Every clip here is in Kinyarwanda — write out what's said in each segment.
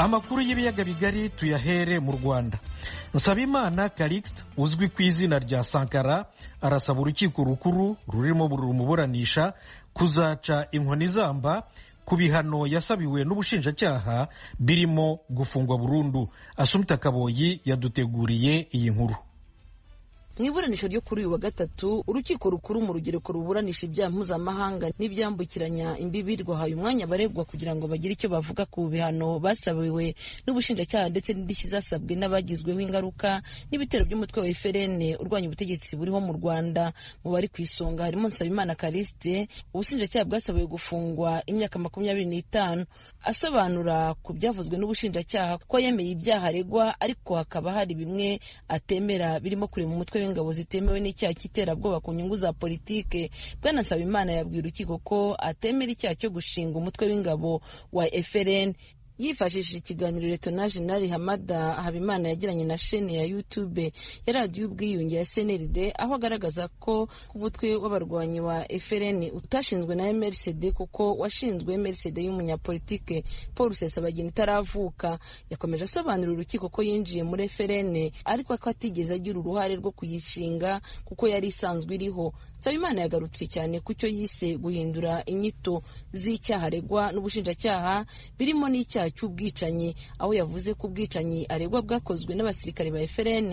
amakuru y'ibiyaga bigari tuyahere mu rwanda nsabimana karikisi uzwi ku izina rya sankara arasaba urukiko rukuru rurimo rumuburanisha kuzaca inkoni izamba ku bihano yasabiwe n'ubushinjacyaha birimo gufungwa burundu asumita kaboyi yaduteguriye iyi nkuru mu iburanisha ryo kuri uyu wa gatatu urukiko rukuru mu rugereko ruburanisha ibyaha mpuzamahanga n'ibyambukiranya imbibi rwahaye umwanya baregwa kugira ngo bagire icyo bavuga ku bihano basabiwe n'ubushinjacyaha ndetse n'indishyi zasabwe n'abagizweho ingaruka n'ibitero by'umutwe wa eferene urwanya ubutegetsi buriho mu rwanda mu bari ku isonga harimo nsabimana karisite ubushinjacyaha bwasabiwe gufungwa imyaka makumyabiri n'itanu asobanura ku byavuzwe n'ubushinjacyaha ko yemeye ibyaha aregwa ariko hakaba hari bimwe atemera birimo kurema umutwe n'ingabo zitemewe n'icyaha cy'iterabwoba ku nyungu za politiki bwana nsabimana yabwiye urukiko ko atemera icyaha cyo gushinga umutwe w'ingabo wa efuperi yifashishije ikiganiro letonaje nari hamada habimana yagiranye na shene ya youtube ya radiyo ubwiyunge ya cnld aho agaragaza ko umutwe w'abarwanyi wa frn utashinzwe na mrcd kuko washinzwe mrcd y'umunyapolitike paul sesabagina itaravuka yakomeje asobanurira urukiko ko yinjiye muri frn ariko ko atigeze agira uruhare rwo kuyishinga kuko yari isanzwe iriho nsabimana yagarutse cyane ku cyo yise guhindura inyito z'icyaha aregwa n'ubushinjacyaha birimo n'icyaha cy'ubwicanyi aho yavuze ko ubwicanyi aregwa bwakozwe n'abasirikare ba FRN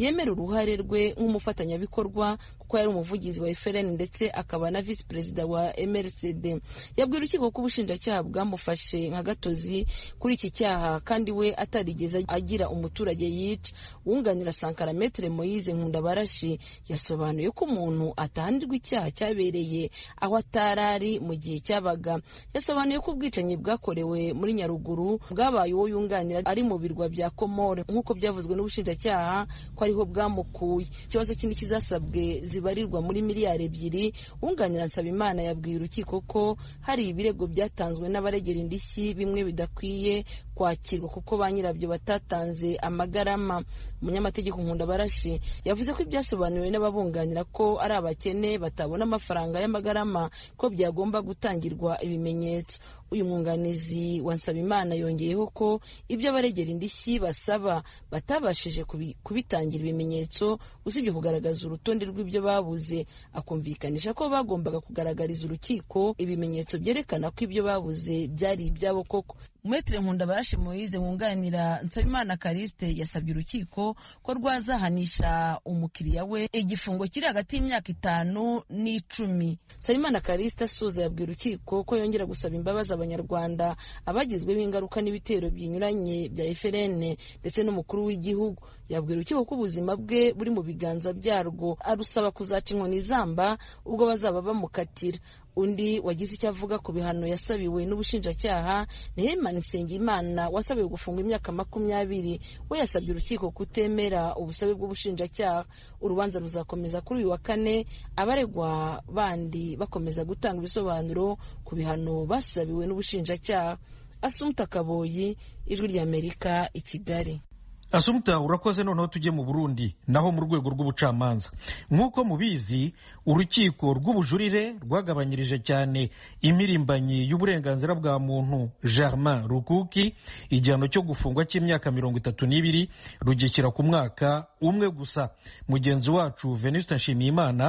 yemera uruhare rwe nk'umufatanyabikorwa ko yari umuvugizi wa FLN ndetse akaba na visi perezida wa MRCD yabwira urukiko ko ubushinjacyaha bwamufashe nka gatozi kuri iki cyaha kandi we atarigeze agira umuturage yica wunganira Sankara Metre Moise Nkundabarashi yasobanuye ko umuntu atahanirwa icyaha cyabereye aho atarari mu gihe cyabaga yasobanuye ko ubwicanyi bwakorewe muri Nyaruguru bwabaye uwo yunganira ari mu birwa bya Komore nk'uko byavuzwe n'ubushinjacyaha ko ariho bwamukuye ikibazo kindi kizasabwe zi zibarirwa muri miliyari ebyiri wunganira nsabimana yabwiye urukiko ko hari ibirego byatanzwe n'abaregera indishyi bimwe bidakwiye kwakirwa kuko ba nyirabyo batatanze amagarama umunyamategeko nkundabarashi yavuze ko ibyasobanuwe n'ababunganira ko ari abakene batabona amafaranga y'amagarama ko byagomba gutangirwa ibimenyetso uyu mwunganizi wa nsabimana yongeyeho ko ibyo abaregera indishyi basaba batabashije kubitangira ibimenyetso usibye kugaragaza urutonde rw'ibyo babuze akumvikanisha ko bagombaga kugaragariza urukiko ibimenyetso byerekana ko ibyo babuze byari ibyabo koko Maitre Nkunda Barashe Moise wunganira Nsabimana Kariste yasabye urukiko ko rwazahanisha umukiriya we igifungo kiri hagati y'imyaka itanu n'icumi. Nsabimana Kariste asuza yabwira urukiko ko yongera gusaba imbabazi abanyarwanda abagizweho ingaruka n'ibitero binyuranye bya FLN ndetse n'umukuru w'igihugu. yabwira urukiko ko ubuzima bwe buri mu biganza byarwo, arusaba kuzaca inkoni zamba ubwo bazaba bamukatira. undi wagize icyo avuga ku bihano yasabiwe n'ubushinjacyaha ni Herman Nsengimana wasabiwe gufungwa imyaka makumyabiri we yasabye urukiko kutemera ubusabe bw'ubushinjacyaha urubanza ruzakomeza kuri uyu wa kane abaregwa bandi bakomeza gutanga ibisobanuro ku bihano basabiwe n'ubushinjacyaha Asumta Kaboyi ijwi ry'Amerika i Kigali asumta urakoze noneho tujye mu burundi naho mu rwego rw'ubucamanza nk'uko mubizi urukiko rw'ubujurire rwagabanyirije cyane imirimbanyi y'uburenganzira bwa muntu germain rukuki igihano cyo gufungwa cy'imyaka mirongo itatu n'ibiri rugishyira ku mwaka umwe gusa mugenzi wacu venuste nshimiyimana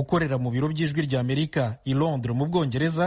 ukorera mu biro by'ijwi ry'amerika i londres mu bwongereza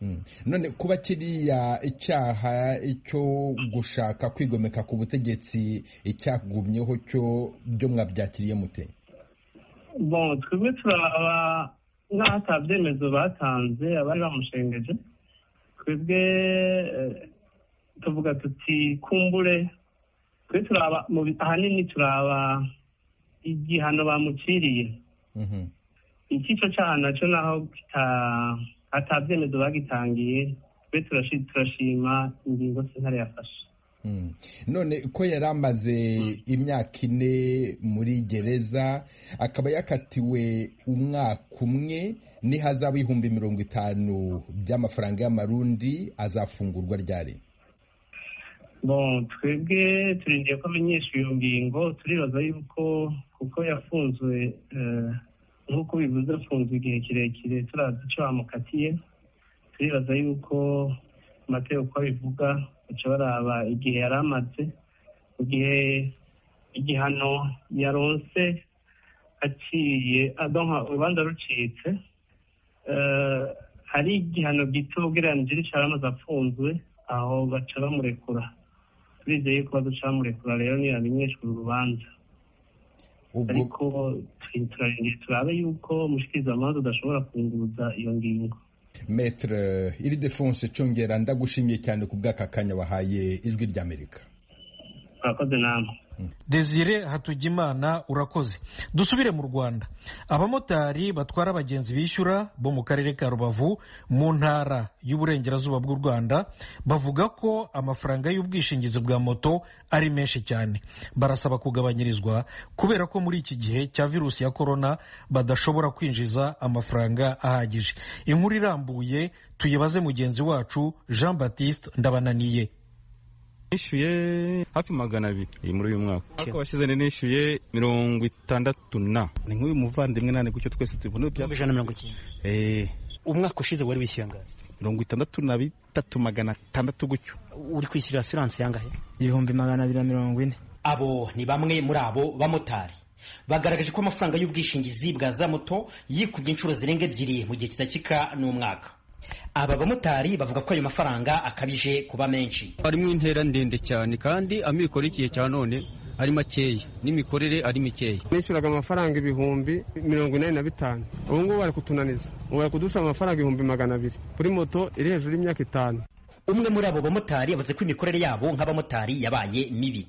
Mm. none kuba kiriya icyaha cyo gushaka kwigomeka ku butegetsi icyagumyeho cyo byo mwabyakiriye mute twebwe turaba nk'aho nta byemezo batanze abari bamushengeje twebwe eh, tuvuga tuti kumbure twe turaba ahanini turaba igihano bamuciriye mm-hmm. icyiciro cyaha nacyo naho kita atabyemezo bagitangiye twe turashima ingingo sentare yafashe hmm. none ko yari amaze imyaka ine muri gereza akaba yakatiwe umwaka umwe n'ihazaba ibihumbi mirongo itanu by'amafaranga y'amarundi azafungurwa ryari twebwe turindiye ko amenyesha iyo ngingo turibaza yuko kuko yafunzwe eh, nk'uko bivuze afunzwe igihe kirekire turazi icyo bamukatiye turibaza yuko amategeko uko abivuga bashobora baraba igihe yari amaze mu gihe igihano yaronse aciye urubanza rucitse eh, hari igihano gito ugereranyije n'icyo yari amaze afunzwe aho baca bamurekura turizeye ko baduca bamurekura rero ntiyamenyeshwe urubanza ariko turabe yuko mushikirizamanza udashobora kunguruza iyo ngingo iri iridefonse congera ndagushimiye cyane ku bw'aka kanya wahaye ijwi ry'amerika murakoze namwe desire hatujimana urakoze dusubire mu rwanda abamotari batwara abagenzi bishyura bo mu karere ka rubavu mu ntara y'uburengerazuba bw'u rwanda bavuga ko amafaranga y'ubwishingizi bwa moto ari menshi cyane barasaba kugabanyirizwa kubera ko muri iki gihe cya virusi ya korona badashobora kwinjiza amafaranga ahagije inkuru irambuye tuyibaze mugenzi wacu jean baptiste ndabananiye nishyuye hafi magana abiri muri uyu mwaka ariko washize nishyuye mirongo itandatu na ni nk'uyu muvandimwe nane gutyo twese tubona ibyapa ijana mirongo icyenda eh. umwaka ushize wari wishyuye angahe mirongo itandatu na bitatu magana atandatu gutyo uri kwishyura asiranse yangahe ibihumbi magana abiri na mirongo ine abo ni bamwe muri abo bamotari bagaragaje ko amafaranga y'ubwishingizi bwa za moto yikubye inshuro zirenga ebyiri mu gihe kidashyika n'umwaka aba bamotari bavuga ko ayo mafaranga akabije kuba menshi harimo intera ndende cyane kandi amikoro y'igihe cya none ari makeya n'imikorere ari mikeya nishyuraga amafaranga ibihumbi mirongo inani na bitanu ubu ngubu bari kutunaniza ubu bari kudusha amafaranga ibihumbi magana abiri kuri moto iri hejuru y'imyaka itanu umwe muri abo bamotari yavuze ko imikorere yabo nk'abamotari yabaye mibi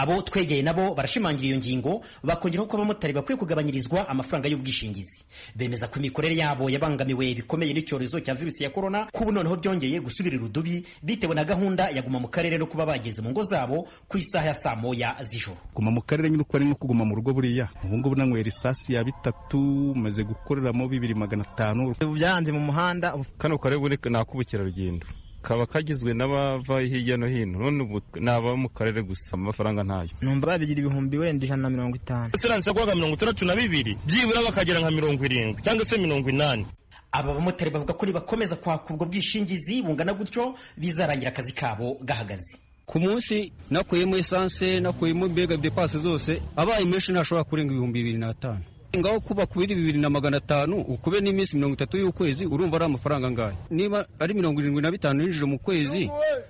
abo twegeye nabo barashimangira iyo ngingo bakongeraho ko abamotari bakwiye kugabanyirizwa amafaranga y'ubwishingizi bemeza ko imikorere yabo yabangamiwe bikomeye n'icyorezo cya virusi ya korona kubu noneho byongeye gusubira irudubi bitewe na gahunda yaguma mu karere no kuba bageze mu ngo zabo ku isaha ya saa moya z'ijoro guma mu karere nyine ari no kuguma mu rugo buriya ubu ngubu nanywera isasi ya bitatu maze gukoreramo bibiri magana atanu byahanze mu muhanda kano karere nak'ubukerarugendo kaba kagizwe n'abava hirya no hino none ubu naba mu karere gusa amafaranga ntayo numva babigira ibihumbi wenda ijana na mirongo itanu siranse kubaga mirongo itandatu na bibiri byibura bakagera nka mirongo irindwi cyangwa se mirongo inani aba bamotari bavuga ko nibakomeza kwaka ubwo bwishingizi bungana gutyo bizarangira akazi kabo gahagaze ku munsi nakuyemo esanse nakuyemo mbega de zose abaye menshi ntashobora kurenga ibihumbi bibiri n'atanu ngaho kubaka ibiri bibiri na magana atanu ukube n'iminsi mirongo itatu y'ukwezi urumva ari amafaranga angahe niba ari mirongo irindwi na bitanu yinjije mu kwezi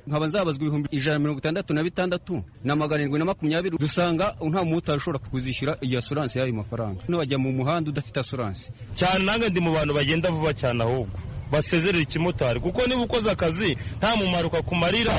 nkaba nzabazwa ibihumbi ijana na mirongo itandatu na bitandatu na magana arindwi na makumyabiri dusanga nta mumotari ushobora kuzishyura iyo asuranse y'ayo mafaranga ntiwajya mu muhanda udafite asuranse cyane nange ndi mu bantu bagenda vuba cyane ahubwo basezerera ikimotari kuko niba ukoze akazi nta mumaro kakumarira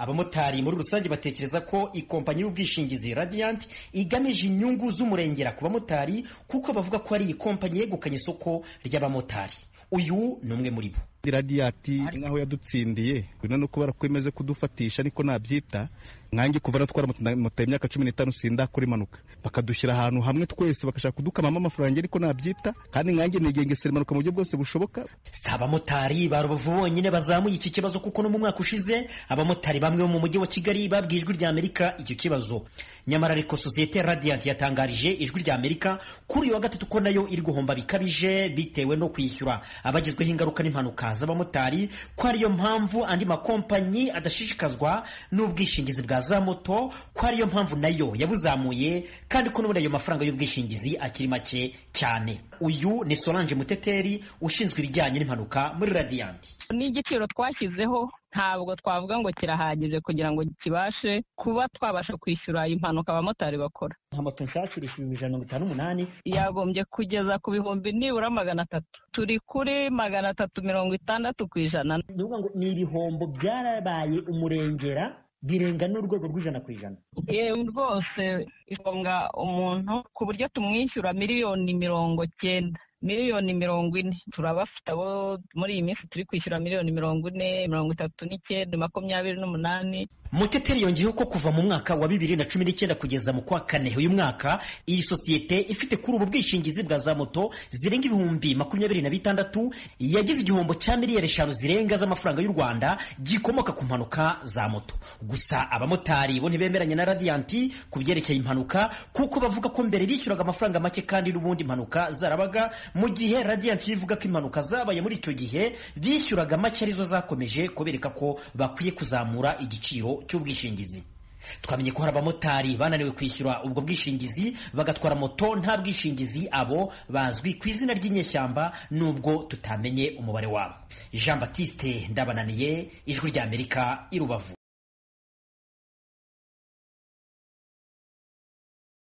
abamotari muri rusange batekereza ko ikompanyi y'ubwishingizi Radiant igamije inyungu z'umurengera ku bamotari kuko bavuga ko ari iyi kompanyi yegukanye isoko ry'abamotari uyu ni umwe muri bo radiyati nk'aho yadutsindiye bino ni barakwemeze kudufatisha niko nabyita nkange kuva natwara moto imyaka cumi n'itanu sindakora impanuka bakadushyira ahantu hamwe twese bakashaka kudukamamo amafaranga niko nabyita kandi nkange nigengesera impanuka mu buryo bwose bushoboka si abamotari ba rubavu bonyine bazamuye iki kibazo kuko no mu mwaka ushize abamotari bamwe bo mu mujyi wa kigali babwiye ijwi rya amerika icyo kibazo nyamara ariko sosiyete ya radiyanti yatangarije ijwi rya amerika kuri uyu wa gatatu ko nayo iri guhomba bikabije bitewe no kwishyura abagizweho ingaruka n'impanuka z'abamotari ko ariyo mpamvu andi makompanyi adashishikazwa n'ubwishingizi bwa za moto ko ariyo mpamvu nayo yabuzamuye kandi ko n'ubundi ayo mafaranga y'ubwishingizi akiri make cyane uyu ni solange muteteri ushinzwe ibijyanye n'impanuka muri radiyanti n'igiciro twashyizeho ntabwo twavuga ngo kirahagije kugira ngo kibashe kuba twabasha kwishyura impanuka abamotari bakora nka moto nshyashya iri ku bihumbi ijana na mirongo itanu n'umunani yagombye kugeza ku bihumbi nibura magana atatu turi kuri magana atatu mirongo itandatu ku ijana ni ukuvuga ngo ni ibihombo byarabaye umurengera birenga n'urwego rw'ijana ku ijana yewe rwose isonga umuntu ku buryo tumwishyura miliyoni mirongo cyenda miliyoni mirongo ine turabafite abo muri iyi minsi turi kwishyura miliyoni mirongo ine mirongo itatu n'icyenda makumyabiri n'umunani muteteri yongeyeho ko kuva mu mwaka wa bibiri na cumi n'icyenda kugeza mu kwa kane uyu mwaka iyi sosiyete ifite kuri ubu bwishingizi bwa za moto zirenga ibihumbi makumyabiri na bitandatu yagize igihombo cya miliyari eshanu zirenga z'amafaranga y'u Rwanda gikomoka ku mpanuka za moto gusa abamotari bo ntibemeranya na Radiant ku byerekeye impanuka kuko bavuga ko mbere bishyuraga amafaranga make kandi n'ubundi impanuka zarabaga mu gihe Radiant ivuga ko impanuka zabaye muri icyo gihe bishyuraga make arizo zakomeje kubereka ko bakwiye kuzamura igiciro cy'ubwishingizi twamenye ko hari abamotari bananiwe kwishyura ubwo bwishingizi bagatwara moto nta bwishingizi abo bazwi ku izina ry'inyeshyamba nubwo tutamenye umubare wabo jean baptiste ndabananiye ijwi ry'amerika i rubavu